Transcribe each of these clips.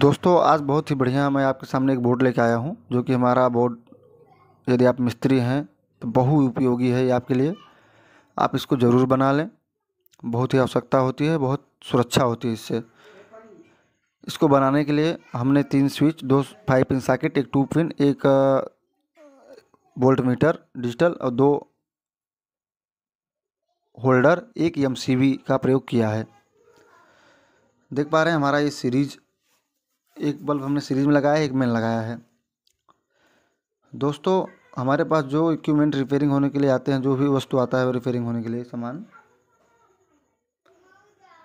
दोस्तों आज बहुत ही बढ़िया मैं आपके सामने एक बोर्ड लेके आया हूँ जो कि हमारा बोर्ड यदि आप मिस्त्री हैं तो बहु उपयोगी है ये आपके लिए आप इसको ज़रूर बना लें बहुत ही आवश्यकता होती है बहुत सुरक्षा होती है इससे इसको बनाने के लिए हमने तीन स्विच दो फाइव पिन साकेट एक टू पिन एक वोल्ट मीटर डिजिटल और दो होल्डर एक एम का प्रयोग किया है देख पा रहे हैं हमारा ये सीरीज एक बल्ब हमने सीरीज में लगाया है एक मेन लगाया है दोस्तों हमारे पास जो इक्विपमेंट रिपेयरिंग होने के लिए आते हैं जो भी वस्तु आता है रिपेयरिंग होने के लिए सामान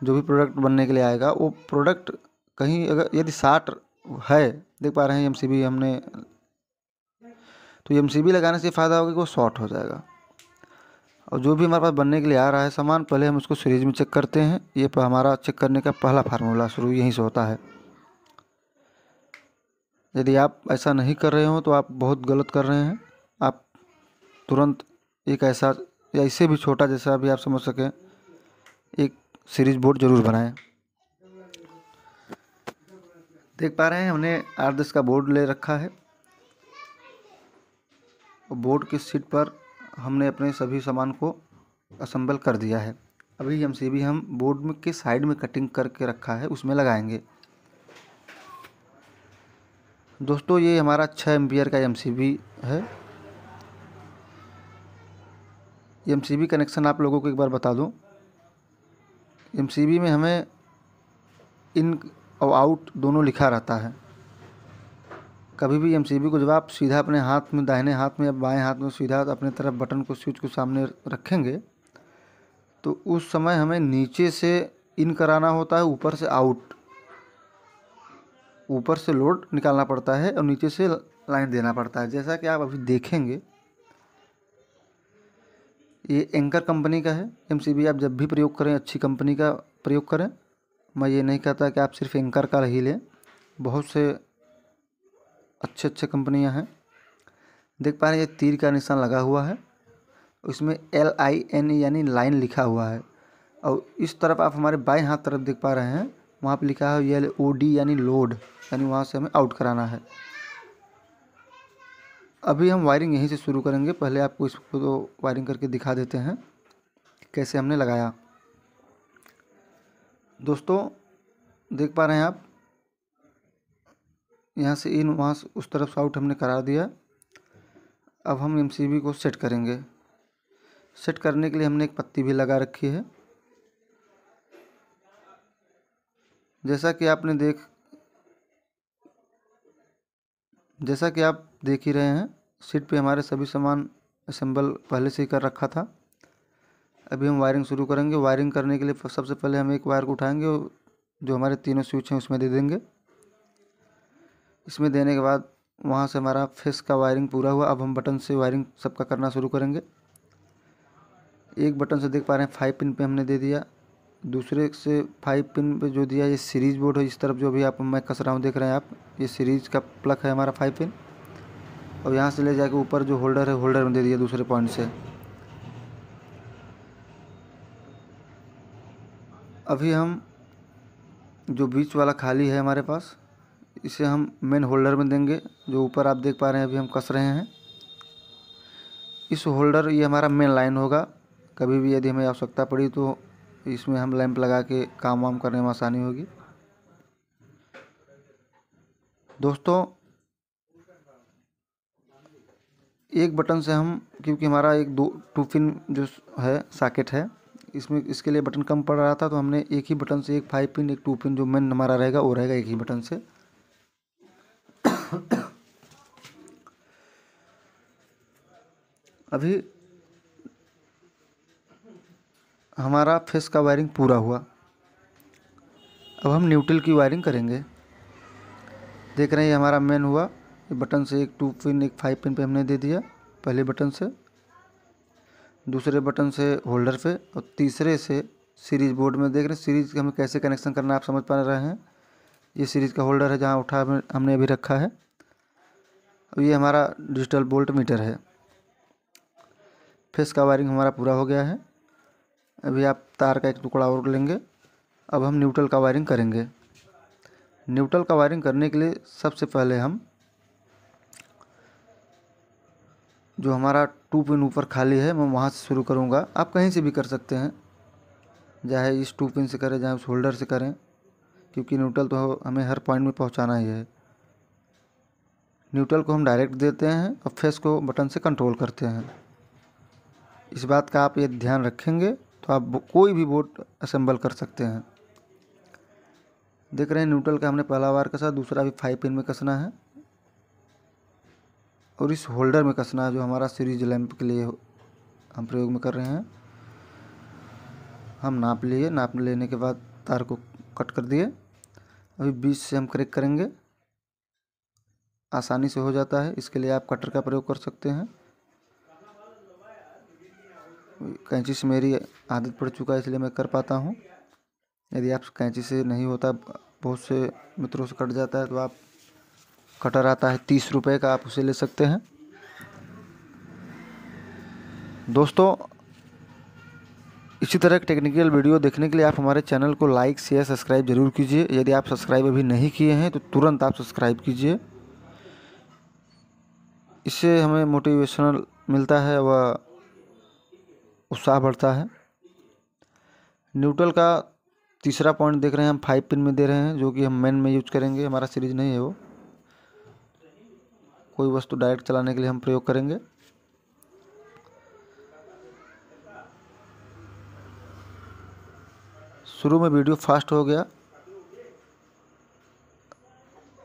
जो भी प्रोडक्ट बनने के लिए आएगा वो प्रोडक्ट कहीं अगर यदि साठ है देख पा रहे हैं एम हमने तो एम लगाने से फ़ायदा होगा कि वो शॉर्ट हो जाएगा और जो भी हमारे पास बनने के लिए आ रहा है सामान पहले हम उसको सीरीज में चेक करते हैं ये हमारा चेक करने का पहला फार्मूला शुरू यहीं से होता है यदि आप ऐसा नहीं कर रहे हो तो आप बहुत गलत कर रहे हैं आप तुरंत एक ऐसा या इससे भी छोटा जैसा भी आप समझ सकें एक सीरीज बोर्ड ज़रूर बनाएं देख पा रहे हैं हमने आठ दस का बोर्ड ले रखा है बोर्ड की सीट पर हमने अपने सभी सामान को असम्बल कर दिया है अभी हम सी भी हम बोर्ड में के साइड में कटिंग करके रखा है उसमें लगाएंगे दोस्तों ये हमारा छः एम्पियर का एम है एम कनेक्शन आप लोगों को एक बार बता दूँ एम में हमें इन और आउट दोनों लिखा रहता है कभी भी एम को जब आप सीधा अपने हाथ में दाहिने हाथ में या बाएं हाथ में सीधा अपने तरफ बटन को स्विच को सामने रखेंगे तो उस समय हमें नीचे से इन कराना होता है ऊपर से आउट ऊपर से लोड निकालना पड़ता है और नीचे से लाइन देना पड़ता है जैसा कि आप अभी देखेंगे ये एंकर कंपनी का है एमसीबी आप जब भी प्रयोग करें अच्छी कंपनी का प्रयोग करें मैं ये नहीं कहता कि आप सिर्फ एंकर का ही लें बहुत से अच्छे अच्छे कंपनियां हैं देख पा रहे हैं ये तीर का निशान लगा हुआ है उसमें एल आई एन e यानी लाइन लिखा हुआ है और इस तरफ आप हमारे बाएं हाथ तरफ देख पा रहे हैं वहाँ पे लिखा है एल ओ डी यानी लोड यानी वहाँ से हमें आउट कराना है अभी हम वायरिंग यहीं से शुरू करेंगे पहले आपको इसको तो वायरिंग करके दिखा देते हैं कैसे हमने लगाया दोस्तों देख पा रहे हैं आप यहाँ से इन वहाँ से उस तरफ से आउट हमने करा दिया अब हम एमसीबी को सेट करेंगे सेट करने के लिए हमने एक पत्ती भी लगा रखी है जैसा कि आपने देख जैसा कि आप देख ही रहे हैं सीट पे हमारे सभी सामान असेंबल पहले से ही कर रखा था अभी हम वायरिंग शुरू करेंगे वायरिंग करने के लिए सबसे पहले हम एक वायर को उठाएंगे और जो हमारे तीनों स्विच हैं उसमें दे देंगे इसमें देने के बाद वहाँ से हमारा फेस का वायरिंग पूरा हुआ अब हम बटन से वायरिंग सबका करना शुरू करेंगे एक बटन से देख पा रहे हैं फाइव पिन पे हमने दे दिया दूसरे से फाइव पिन पे जो दिया ये सीरीज बोर्ड है इस तरफ जो भी आप मैं कस रहा हूँ देख रहे हैं आप ये सीरीज का प्लग है हमारा फाइव पिन और यहाँ से ले जाके ऊपर जो होल्डर है होल्डर में दे दिया दूसरे पॉइंट से अभी हम जो बीच वाला खाली है हमारे पास इसे हम मेन होल्डर में देंगे जो ऊपर आप देख पा रहे हैं अभी हम कस रहे हैं इस होल्डर ये हमारा मेन लाइन होगा कभी भी यदि हमें आवश्यकता पड़ी तो इसमें हम लैंप लगा के काम वाम करने में आसानी होगी दोस्तों एक बटन से हम क्योंकि हमारा एक दो टू पिन जो है साकेट है इसमें इसके लिए बटन कम पड़ रहा था तो हमने एक ही बटन से एक फाइव पिन एक टू पिन जो मेन हमारा रहेगा वो रहेगा एक ही बटन से अभी हमारा फेस का वायरिंग पूरा हुआ अब हम न्यूट्रल की वायरिंग करेंगे देख रहे हैं ये हमारा मेन हुआ ये बटन से एक टू पिन एक फाइव पिन पे हमने दे दिया पहले बटन से दूसरे बटन से होल्डर पे और तीसरे से सीरीज बोर्ड में देख रहे हैं सीरीज हमें कैसे कनेक्शन करना आप समझ पा रहे हैं ये सीरीज का होल्डर है जहाँ उठा हमने अभी रखा है और ये हमारा डिजिटल बोल्ट मीटर है फेस का वायरिंग हमारा पूरा हो गया है अभी आप तार का एक टुकड़ा और लेंगे अब हम न्यूट्रल का वायरिंग करेंगे न्यूट्रल का वायरिंग करने के लिए सबसे पहले हम जो हमारा टू पिन ऊपर खाली है मैं वहाँ से शुरू करूँगा आप कहीं से भी कर सकते हैं चाहे इस टू पिन से करें चाहे उस होल्डर से करें क्योंकि न्यूट्रल तो हमें हर पॉइंट में पहुँचाना ही है न्यूट्रल को हम डायरेक्ट देते हैं और फेस को बटन से कंट्रोल करते हैं इस बात का आप ये ध्यान रखेंगे तो आप कोई भी बोट असेंबल कर सकते हैं देख रहे हैं न्यूट्रल का हमने पहला बार कसा दूसरा भी फाइव पिन में कसना है और इस होल्डर में कसना है जो हमारा सीरीज लैंप के लिए हम प्रयोग में कर रहे हैं हम नाप लिए नाप लेने के बाद तार को कट कर दिए अभी बीच से हम क्रेक करेंगे आसानी से हो जाता है इसके लिए आप कटर का प्रयोग कर सकते हैं कैंची से मेरी आदत पड़ चुका है इसलिए मैं कर पाता हूँ यदि आप कैंची से नहीं होता बहुत से मित्रों से कट जाता है तो आप कटर आता है तीस रुपये का आप उसे ले सकते हैं दोस्तों इसी तरह के टेक्निकल वीडियो देखने के लिए आप हमारे चैनल को लाइक शेयर सब्सक्राइब जरूर कीजिए यदि आप सब्सक्राइब अभी नहीं किए हैं तो तुरंत आप सब्सक्राइब कीजिए इससे हमें मोटिवेशनल मिलता है व उत्साह बढ़ता है न्यूट्रल का तीसरा पॉइंट देख रहे हैं हम फाइव पिन में दे रहे हैं जो कि हम मेन में यूज करेंगे हमारा सीरीज नहीं है वो कोई वस्तु डायरेक्ट चलाने के लिए हम प्रयोग करेंगे शुरू में वीडियो फास्ट हो गया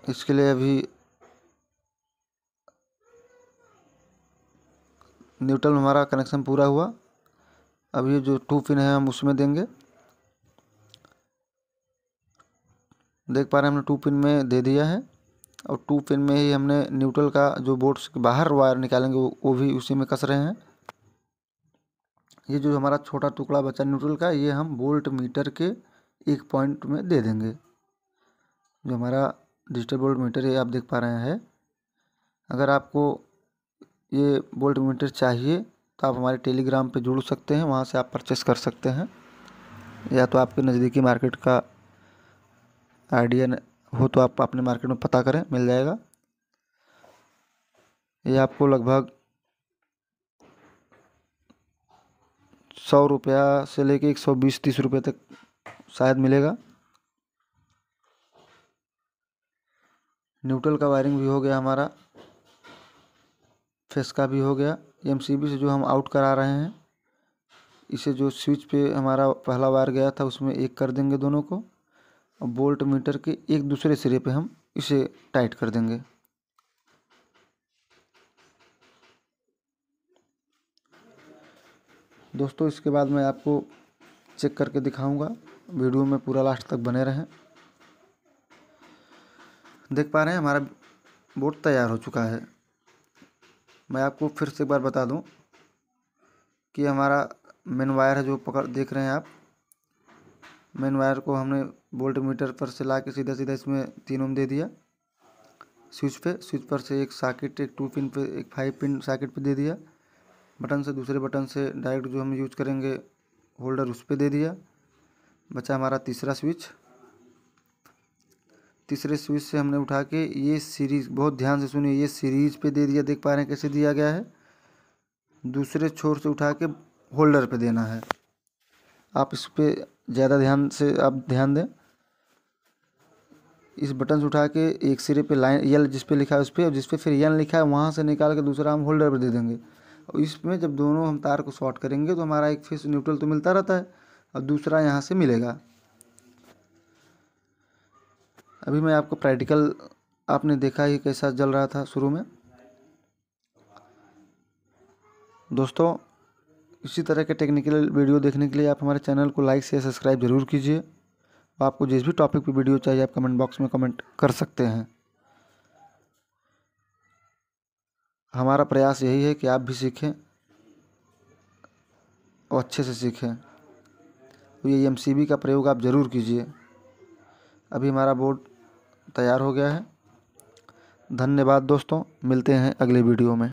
इसके लिए अभी न्यूट्रल में हमारा कनेक्शन पूरा हुआ अब ये जो टू पिन है हम उसमें देंगे देख पा रहे हैं हमने टू पिन में दे दिया है और टू पिन में ही हमने न्यूट्रल का जो बोर्ड्स के बाहर वायर निकालेंगे वो, वो भी उसी में कस रहे हैं ये जो हमारा छोटा टुकड़ा बचा न्यूट्रल का ये हम बोल्ट मीटर के एक पॉइंट में दे देंगे जो हमारा डिजिटल बोल्ट मीटर है आप देख पा रहे हैं अगर आपको ये बोल्ट मीटर चाहिए तो आप हमारे टेलीग्राम पे जुड़ सकते हैं वहाँ से आप परचेस कर सकते हैं या तो आपके नज़दीकी मार्केट का आइडिया हो तो आप अपने मार्केट में पता करें मिल जाएगा ये आपको लगभग सौ रुपया से लेके एक सौ बीस तीस रुपये तक शायद मिलेगा न्यूट्रल का वायरिंग भी हो गया हमारा फेस का भी हो गया एम से जो हम आउट करा रहे हैं इसे जो स्विच पे हमारा पहला वायर गया था उसमें एक कर देंगे दोनों को और बोल्ट मीटर के एक दूसरे सिरे पे हम इसे टाइट कर देंगे दोस्तों इसके बाद मैं आपको चेक करके दिखाऊंगा वीडियो में पूरा लास्ट तक बने रहें देख पा रहे हैं हमारा बोर्ड तैयार हो चुका है मैं आपको फिर से एक बार बता दूं कि हमारा मेन वायर है जो पकड़ देख रहे हैं आप मेन वायर को हमने वोल्ट मीटर पर से ला के सीधा सीधा इसमें तीन ओम दे दिया स्विच पे स्विच पर से एक साकिट एक टू पिन पे एक फाइव पिन साकेट पे दे दिया बटन से दूसरे बटन से डायरेक्ट जो हम यूज करेंगे होल्डर उस पर दे दिया बचा हमारा तीसरा स्विच तीसरे स्विच से हमने उठा के ये सीरीज बहुत ध्यान से सुनिए ये सीरीज पे दे दिया देख पा रहे हैं कैसे दिया गया है दूसरे छोर से उठा के होल्डर पे देना है आप इस पर ज़्यादा ध्यान से आप ध्यान दें इस बटन से उठा के एक सिरे पे लाइन यल जिस पे लिखा है उस पर और जिस पे फिर यल लिखा है वहाँ से निकाल के दूसरा हम होल्डर पर दे देंगे और इसमें जब दोनों हम तार को शॉर्ट करेंगे तो हमारा एक फेस न्यूट्रल तो मिलता रहता है और दूसरा यहाँ से मिलेगा अभी मैं आपको प्रैक्टिकल आपने देखा ही कैसा जल रहा था शुरू में दोस्तों इसी तरह के टेक्निकल वीडियो देखने के लिए आप हमारे चैनल को लाइक से सब्सक्राइब ज़रूर कीजिए और आपको जिस भी टॉपिक पे वीडियो चाहिए आप कमेंट बॉक्स में कमेंट कर सकते हैं हमारा प्रयास यही है कि आप भी सीखें और अच्छे से सीखें तो ये एम का प्रयोग आप ज़रूर कीजिए अभी हमारा बोर्ड तैयार हो गया है धन्यवाद दोस्तों मिलते हैं अगले वीडियो में